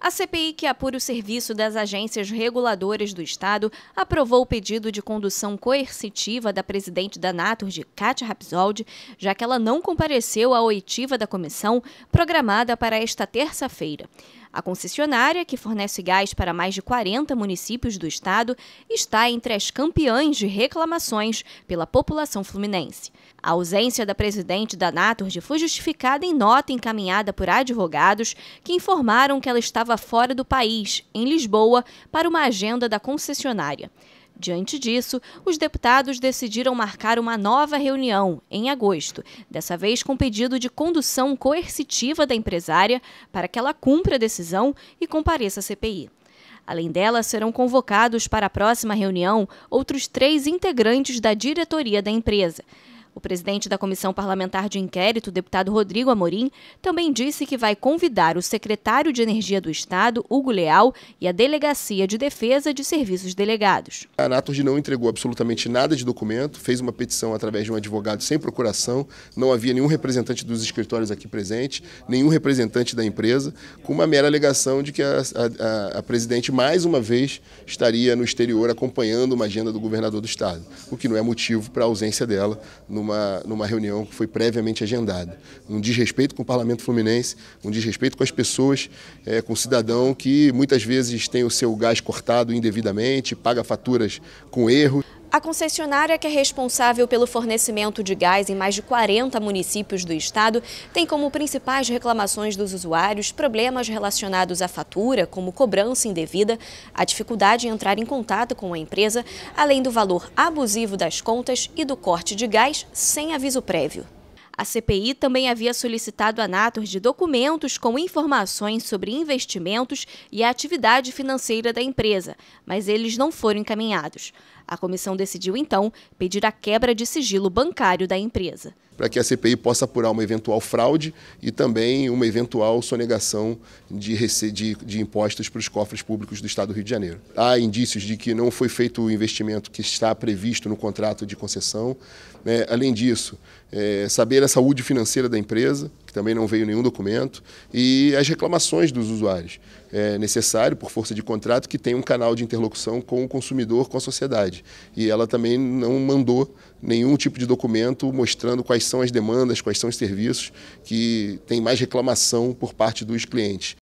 A CPI, que apura o serviço das agências reguladoras do Estado, aprovou o pedido de condução coercitiva da presidente da de Kátia Rapsoldi, já que ela não compareceu à oitiva da comissão programada para esta terça-feira. A concessionária, que fornece gás para mais de 40 municípios do estado, está entre as campeãs de reclamações pela população fluminense. A ausência da presidente da Naturgy foi justificada em nota encaminhada por advogados que informaram que ela estava fora do país, em Lisboa, para uma agenda da concessionária. Diante disso, os deputados decidiram marcar uma nova reunião, em agosto, dessa vez com pedido de condução coercitiva da empresária para que ela cumpra a decisão e compareça à CPI. Além dela, serão convocados para a próxima reunião outros três integrantes da diretoria da empresa, o presidente da Comissão Parlamentar de Inquérito, deputado Rodrigo Amorim, também disse que vai convidar o secretário de Energia do Estado, Hugo Leal, e a Delegacia de Defesa de Serviços Delegados. A Naturgy não entregou absolutamente nada de documento, fez uma petição através de um advogado sem procuração, não havia nenhum representante dos escritórios aqui presente, nenhum representante da empresa, com uma mera alegação de que a, a, a presidente, mais uma vez, estaria no exterior acompanhando uma agenda do governador do Estado, o que não é motivo para a ausência dela no numa, numa reunião que foi previamente agendada. Um desrespeito com o parlamento fluminense, um desrespeito com as pessoas, é, com o cidadão que muitas vezes tem o seu gás cortado indevidamente, paga faturas com erro. A concessionária que é responsável pelo fornecimento de gás em mais de 40 municípios do estado tem como principais reclamações dos usuários problemas relacionados à fatura, como cobrança indevida, a dificuldade em entrar em contato com a empresa, além do valor abusivo das contas e do corte de gás sem aviso prévio. A CPI também havia solicitado a Nator de documentos com informações sobre investimentos e a atividade financeira da empresa, mas eles não foram encaminhados. A comissão decidiu, então, pedir a quebra de sigilo bancário da empresa. Para que a CPI possa apurar uma eventual fraude e também uma eventual sonegação de, de, de impostos para os cofres públicos do Estado do Rio de Janeiro. Há indícios de que não foi feito o investimento que está previsto no contrato de concessão. Né? Além disso, é, saber a saúde financeira da empresa, que também não veio nenhum documento, e as reclamações dos usuários. É necessário, por força de contrato, que tenha um canal de interlocução com o consumidor, com a sociedade. E ela também não mandou nenhum tipo de documento mostrando quais são as demandas, quais são os serviços que tem mais reclamação por parte dos clientes.